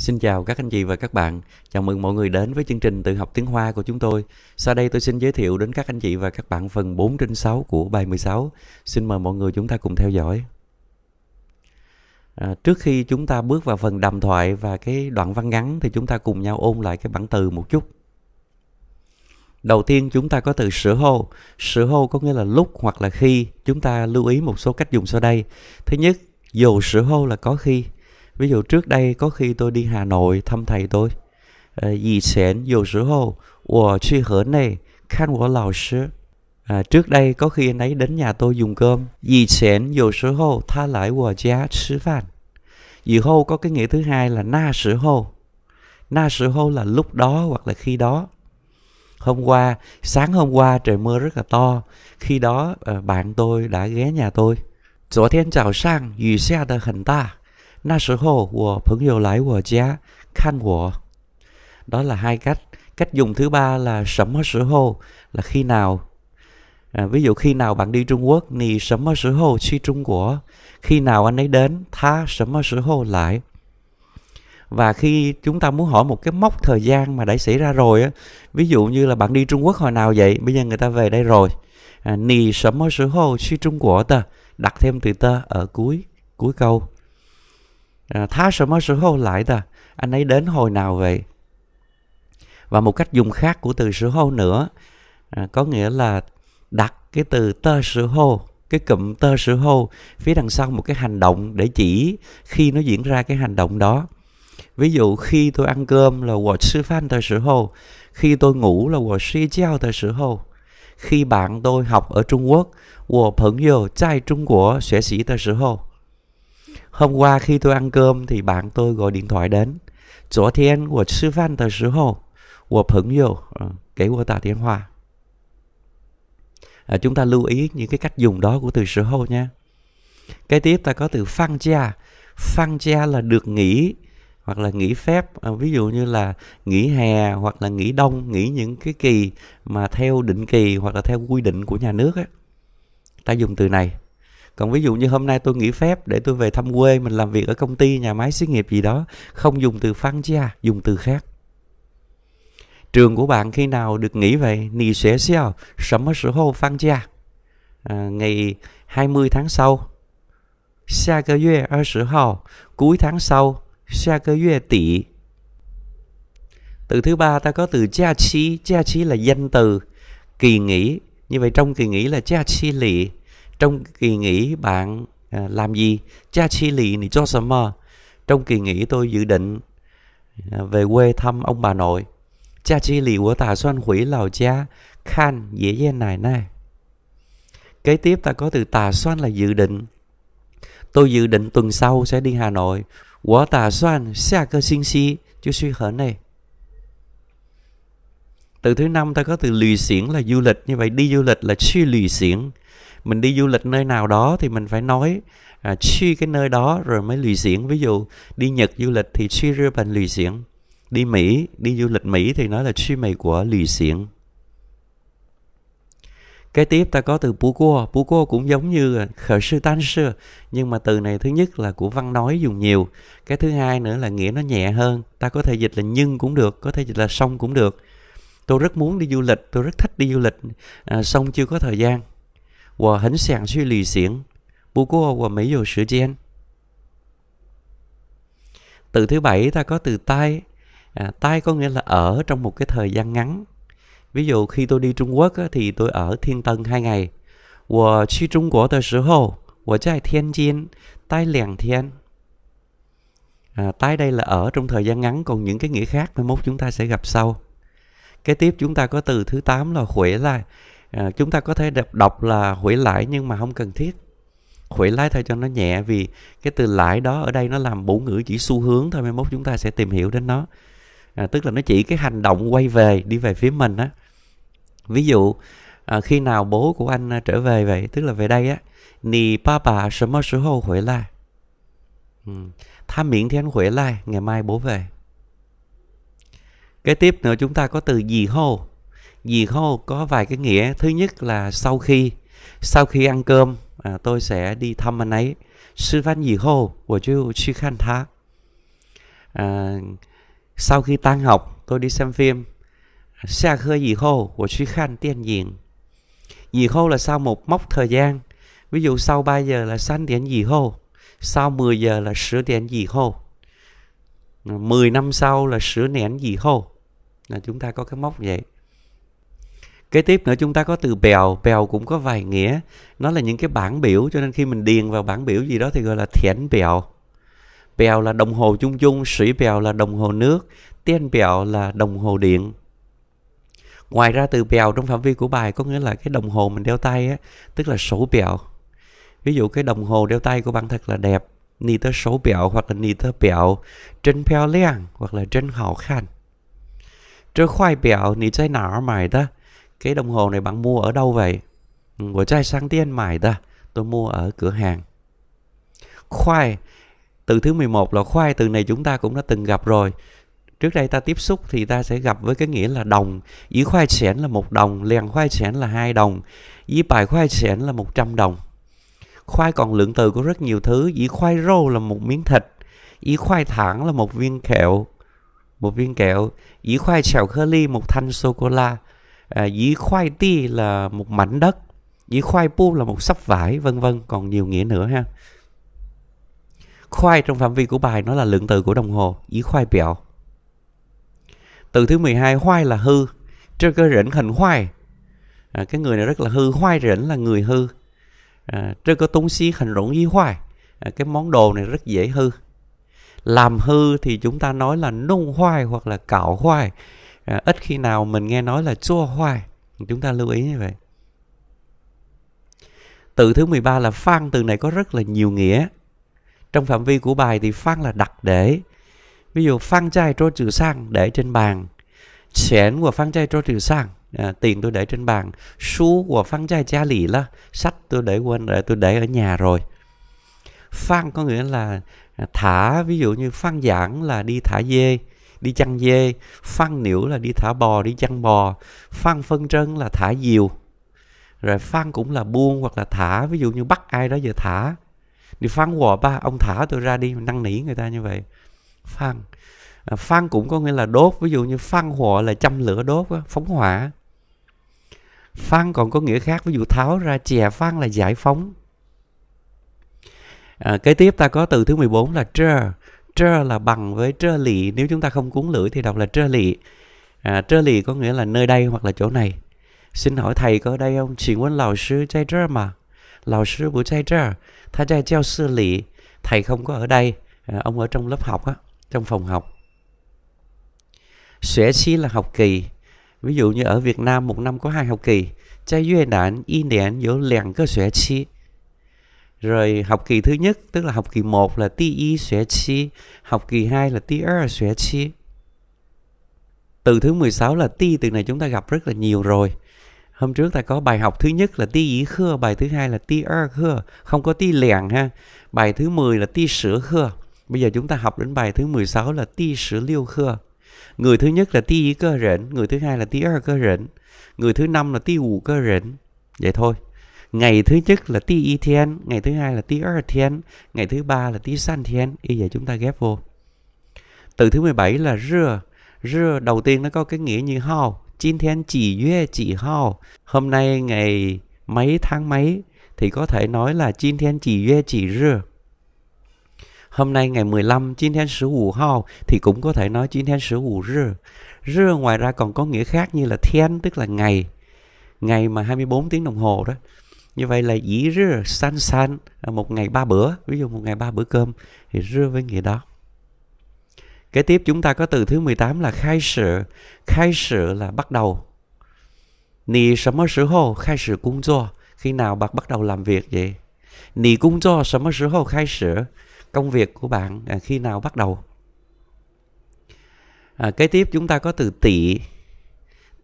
Xin chào các anh chị và các bạn. Chào mừng mọi người đến với chương trình tự học tiếng Hoa của chúng tôi. Sau đây tôi xin giới thiệu đến các anh chị và các bạn phần 4 trên 6 của bài 16. Xin mời mọi người chúng ta cùng theo dõi. À, trước khi chúng ta bước vào phần đàm thoại và cái đoạn văn ngắn thì chúng ta cùng nhau ôn lại cái bản từ một chút. Đầu tiên chúng ta có từ sửa hô. Sửa hô có nghĩa là lúc hoặc là khi. Chúng ta lưu ý một số cách dùng sau đây. Thứ nhất, dù sửa hô là có khi ví dụ trước đây có khi tôi đi Hà Nội thăm thầy tôi dì xén dù sử hồ của truy hở này khan của lão sư à, trước đây có khi anh ấy đến nhà tôi dùng cơm dì xén dù sử hồ tha lại của giá sư phản dì hô có cái nghĩa thứ hai là na sử hồ na sử hồ là lúc đó hoặc là khi đó hôm qua sáng hôm qua trời mưa rất là to khi đó ờ, bạn tôi đã ghé nhà tôi 昨天早上雨下得很大。那时候我朋友来我家看我. Đó là hai cách. Cách dùng thứ ba là sấm là khi nào. À, ví dụ khi nào bạn đi Trung Quốc, nì Khi nào anh ấy đến, tha Và khi chúng ta muốn hỏi một cái mốc thời gian mà đã xảy ra rồi á, ví dụ như là bạn đi Trung Quốc hồi nào vậy, bây giờ người ta về đây rồi. À, nì ta, đặt thêm từ ta ở cuối cuối câu à, Tha đã Anh ấy đến hồi nào vậy? Và một cách dùng khác của từ sự hô nữa à, có nghĩa là đặt cái từ tơ sự hô cái cụm tơ sự hô phía đằng sau một cái hành động để chỉ khi nó diễn ra cái hành động đó ví dụ khi tôi ăn cơm là wo khi tôi ngủ là wo khi bạn tôi học ở Trung Quốc wo 朋友在中国学习的时候 Hôm qua khi tôi ăn cơm thì bạn tôi gọi điện thoại đến. 昨天我吃饭的时候，我朋友给我打电话。À, ờ, chúng ta lưu ý những cái cách dùng đó của từ sự hô nha. Kế tiếp ta có từ phăng cha. Phăng cha là được nghỉ hoặc là nghỉ phép à, ví dụ như là nghỉ hè hoặc là nghỉ đông nghỉ những cái kỳ mà theo định kỳ hoặc là theo quy định của nhà nước á ta dùng từ này còn ví dụ như hôm nay tôi nghỉ phép để tôi về thăm quê mình làm việc ở công ty nhà máy xí nghiệp gì đó không dùng từ phan chia à, dùng từ khác trường của bạn khi nào được nghỉ vậy nì sẽ xeo sớm mất sự hô phan chia à? à, ngày 20 tháng sau xa cơ duyê ở sự hào cuối tháng sau xa cơ duyê tỷ từ thứ ba ta có từ cha chi cha chi là danh từ kỳ nghỉ như vậy trong kỳ nghỉ là cha chi lị trong kỳ nghỉ bạn à, làm gì cha chi lì thì cho sớm mơ trong kỳ nghỉ tôi dự định à, về quê thăm ông bà nội cha chi lì của tà xoan hủy lào cha khan dễ dàng này này kế tiếp ta có từ tà xoan là dự định tôi dự định tuần sau sẽ đi hà nội của tà xoan xa cơ xin si chú suy hở này từ thứ năm ta có từ lì xiển là du lịch như vậy đi du lịch là chi lì xiển mình đi du lịch nơi nào đó thì mình phải nói à, cái nơi đó rồi mới lì xiển ví dụ đi nhật du lịch thì chi rơ bàn lì xiển đi mỹ đi du lịch mỹ thì nói là chi mày của lì xiển cái tiếp ta có từ bú cua bú cua cũng giống như khởi sư tan sư nhưng mà từ này thứ nhất là của văn nói dùng nhiều cái thứ hai nữa là nghĩa nó nhẹ hơn ta có thể dịch là nhưng cũng được có thể dịch là xong cũng được tôi rất muốn đi du lịch tôi rất thích đi du lịch à, xong chưa có thời gian và và sàng suy bu cô 我很想去旅行不过我没有时间 từ thứ bảy ta có từ tai à, tai có nghĩa là ở trong một cái thời gian ngắn ví dụ khi tôi đi Trung Quốc á, thì tôi ở Thiên Tân hai ngày và khi 我去中国的时候我在天津待两天 à, tái đây là ở trong thời gian ngắn còn những cái nghĩa khác mai mốt chúng ta sẽ gặp sau cái tiếp chúng ta có từ thứ 8 là huệ lai à, chúng ta có thể đọc là huệ lại nhưng mà không cần thiết huệ lái thôi cho nó nhẹ vì cái từ lại đó ở đây nó làm bổ ngữ chỉ xu hướng thôi mai mốt chúng ta sẽ tìm hiểu đến nó à, tức là nó chỉ cái hành động quay về đi về phía mình á ví dụ à, khi nào bố của anh à, trở về vậy tức là về đây á nì ba bà sớm sớm hồi lại ừ, tham miệng thì anh huệ lại ngày mai bố về Kế tiếp nữa chúng ta có từ dì hô. Dì hô có vài cái nghĩa. Thứ nhất là sau khi sau khi ăn cơm à, tôi sẽ đi thăm anh ấy. Sư văn dì hô của chú sư khanh thá. À, sau khi tan học tôi đi xem phim. Xa khơi dì hô của sư khanh tiên diện. Dì hô là sau một mốc thời gian. Ví dụ sau 3 giờ là sanh điện dì hô. Sau 10 giờ là sửa điện dì hô. 10 năm sau là sửa nén dì hô là chúng ta có cái mốc vậy kế tiếp nữa chúng ta có từ bèo bèo cũng có vài nghĩa nó là những cái bảng biểu cho nên khi mình điền vào bảng biểu gì đó thì gọi là thiển bèo bèo là đồng hồ chung chung sủy bèo là đồng hồ nước tiên bèo là đồng hồ điện ngoài ra từ bèo trong phạm vi của bài có nghĩa là cái đồng hồ mình đeo tay á, tức là sổ bèo ví dụ cái đồng hồ đeo tay của bạn thật là đẹp ni tớ sổ bèo hoặc là ni tớ bèo trên peo liang hoặc là trên hào khanh 这块表你在哪儿买的？cái đồng hồ này bạn mua ở đâu vậy? Ừ, của tiên ta tôi mua ở cửa hàng. Khoai, từ thứ 11 là khoai, từ này chúng ta cũng đã từng gặp rồi. Trước đây ta tiếp xúc thì ta sẽ gặp với cái nghĩa là đồng. Ý khoai xẻn là một đồng, liền khoai xẻn là hai đồng, dĩ bài khoai xẻn là 100 đồng. Khoai còn lượng từ có rất nhiều thứ, ý khoai rô là một miếng thịt, ý khoai thẳng là một viên kẹo, một viên kẹo dĩ khoai chảo khơ ly một thanh sô cô la à, dĩ khoai ti là một mảnh đất dĩ khoai pu là một sắp vải vân vân còn nhiều nghĩa nữa ha khoai trong phạm vi của bài nó là lượng từ của đồng hồ dĩ khoai bẹo từ thứ 12 khoai là hư trơ cơ rỉnh hình khoai, à, cái người này rất là hư khoai rỉnh là người hư à, trơ cơ tung xí hình rỗng dĩ khoai, à, cái món đồ này rất dễ hư làm hư thì chúng ta nói là nung hoài hoặc là cảo hoài à, ít khi nào mình nghe nói là chua hoài chúng ta lưu ý như vậy từ thứ 13 là phan từ này có rất là nhiều nghĩa trong phạm vi của bài thì phan là đặt để ví dụ phan chai trôi trừ sang để trên bàn chén của phan chai trôi trừ sang à, tiền tôi để trên bàn su của phan chai cha lì là sách tôi để quên để tôi để ở nhà rồi phan có nghĩa là thả ví dụ như phân giảng là đi thả dê đi chăn dê phân niễu là đi thả bò đi chăn bò phân phân trân là thả diều rồi phân cũng là buông hoặc là thả ví dụ như bắt ai đó giờ thả thì phân quò ba ông thả tôi ra đi năn nỉ người ta như vậy phân à, phân cũng có nghĩa là đốt ví dụ như phân hỏa là châm lửa đốt phóng hỏa phân còn có nghĩa khác ví dụ tháo ra chè phân là giải phóng à, kế tiếp ta có từ thứ 14 là trơ trơ là bằng với trơ lì nếu chúng ta không cuốn lưỡi thì đọc là trơ lì à, trơ lì có nghĩa là nơi đây hoặc là chỗ này xin hỏi thầy có ở đây không chỉ muốn lão sư chạy trơ mà lão sư bữa chạy trơ ta chạy treo sư lì thầy không có ở đây à, ông ở trong lớp học á trong phòng học sẽ chi là học kỳ ví dụ như ở Việt Nam một năm có hai học kỳ trai duyên đản y nén yếu lẻng cơ sẽ chi rồi học kỳ thứ nhất tức là học kỳ 1 là ti y xuế chi học kỳ 2 là ti er xuế chi từ thứ 16 là ti từ này chúng ta gặp rất là nhiều rồi hôm trước ta có bài học thứ nhất là ti y khưa bài thứ hai là ti er khưa không có ti lẻng ha bài thứ 10 là ti sửa khưa bây giờ chúng ta học đến bài thứ 16 là ti sửa liêu khưa người thứ nhất là ti y cơ rỉnh người thứ hai là ti er cơ rỉnh người thứ năm là ti ủ cơ rỉnh vậy thôi ngày thứ nhất là ti y thiên ngày thứ hai là ti er thiên ngày thứ ba là ti san thiên y vậy chúng ta ghép vô từ thứ 17 là rưa rưa đầu tiên nó có cái nghĩa như hao chín thiên chỉ yue chỉ hao hôm nay ngày mấy tháng mấy thì có thể nói là chín thiên chỉ yue chỉ rưa hôm nay ngày 15 chín thiên sử hữu hao thì cũng có thể nói chín thiên sử hữu rưa rưa ngoài ra còn có nghĩa khác như là thiên tức là ngày ngày mà 24 tiếng đồng hồ đó như vậy là dĩ rư san san à, một ngày ba bữa ví dụ một ngày ba bữa cơm thì rư với nghĩa đó kế tiếp chúng ta có từ thứ 18 là khai sự khai sự là bắt đầu nì sớm mơ sử hồ khai sự cung do khi nào bạn bắt đầu làm việc vậy nì cung do sớm mơ sử hồ khai sự công việc của bạn à, khi nào bắt đầu à, kế tiếp chúng ta có từ tỷ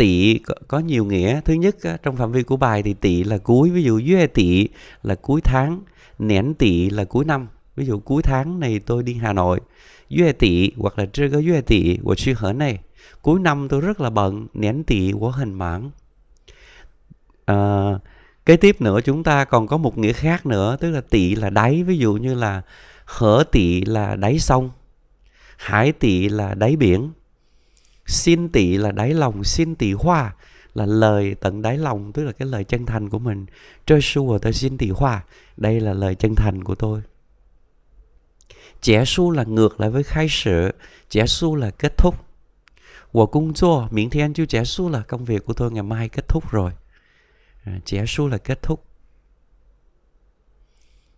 tỵ có, có nhiều nghĩa thứ nhất trong phạm vi của bài thì tỵ là cuối ví dụ dưới tỵ là cuối tháng nén tỵ là cuối năm ví dụ cuối tháng này tôi đi Hà Nội dưới tỵ hoặc là chưa cái dưới tỵ của suy hở này cuối năm tôi rất là bận nén tỵ của hình mãn à, kế tiếp nữa chúng ta còn có một nghĩa khác nữa tức là tỵ là đáy ví dụ như là hở tỵ là đáy sông hải tỵ là đáy biển xin tị là đáy lòng xin tị hoa là lời tận đáy lòng tức là cái lời chân thành của mình trơ su tôi xin tị hoa đây là lời chân thành của tôi trẻ su là ngược lại với khai sự trẻ su là kết thúc của cung chua miễn anh chú trẻ su là công việc của tôi ngày mai kết thúc rồi trẻ à, su là kết thúc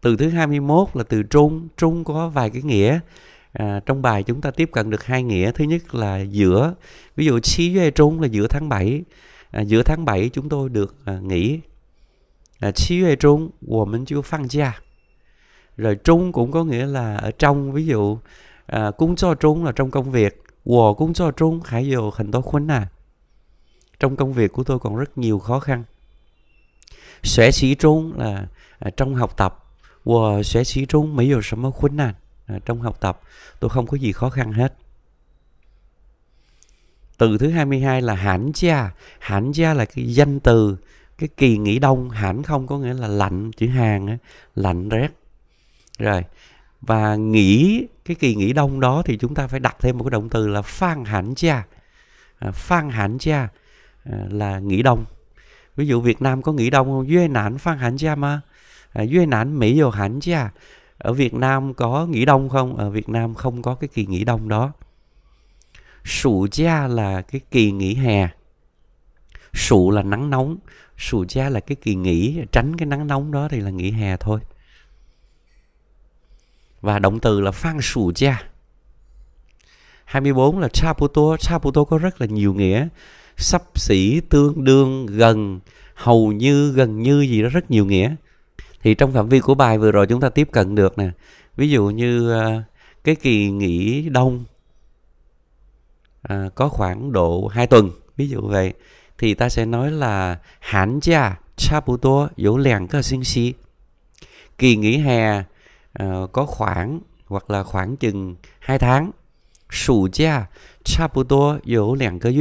từ thứ 21 là từ trung trung có vài cái nghĩa à, trong bài chúng ta tiếp cận được hai nghĩa thứ nhất là giữa ví dụ xí duy trung là giữa tháng 7 à, giữa tháng 7 chúng tôi được à, nghỉ à, xí duy trung của mình chưa phân gia rồi trung cũng có nghĩa là ở trong ví dụ à, cũng cho trung là trong công việc của cũng cho trung hãy dù hình tôi khuyến à trong công việc của tôi còn rất nhiều khó khăn sẽ sĩ trung là à, trong học tập của sẽ sĩ trung mấy giờ sớm khuyến nạn À, trong học tập tôi không có gì khó khăn hết từ thứ 22 là hãn gia hãn gia là cái danh từ cái kỳ nghỉ đông hãn không có nghĩa là lạnh chữ hàng á, lạnh rét rồi và nghỉ cái kỳ nghỉ đông đó thì chúng ta phải đặt thêm một cái động từ là phan hãn gia à, phan hãn gia à, là nghỉ đông ví dụ Việt Nam có nghỉ đông không duy nạn phan hãn gia mà à, duy nạn mỹ vô hãn gia ở Việt Nam có nghỉ đông không ở Việt Nam không có cái kỳ nghỉ đông đó sủ gia là cái kỳ nghỉ hè sủ là nắng nóng sủ gia là cái kỳ nghỉ tránh cái nắng nóng đó thì là nghỉ hè thôi và động từ là phan sủ gia 24 là chaputo chaputo có rất là nhiều nghĩa sắp xỉ tương đương gần hầu như gần như gì đó rất nhiều nghĩa thì trong phạm vi của bài vừa rồi chúng ta tiếp cận được nè ví dụ như à, cái kỳ nghỉ đông à, có khoảng độ 2 tuần ví dụ vậy thì ta sẽ nói là hạn gia cha bù tô yếu lèn cơ sinh si kỳ nghỉ hè à, có khoảng hoặc là khoảng chừng 2 tháng sủ gia cha bù tô yếu lèn cơ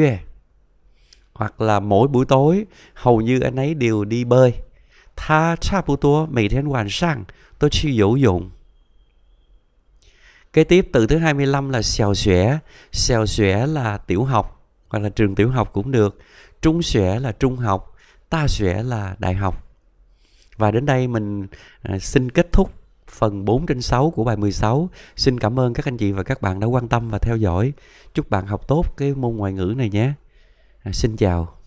hoặc là mỗi buổi tối hầu như anh ấy đều đi bơi 他差不多每天晚上都去游泳. Kế tiếp từ thứ 25 là xào xẻ. Xào xẻ là tiểu học hoặc là trường tiểu học cũng được. Trung xẻ là trung học. Ta xẻ là đại học. Và đến đây mình à, xin kết thúc phần 4 trên 6 của bài 16. Xin cảm ơn các anh chị và các bạn đã quan tâm và theo dõi. Chúc bạn học tốt cái môn ngoại ngữ này nhé. À, xin chào.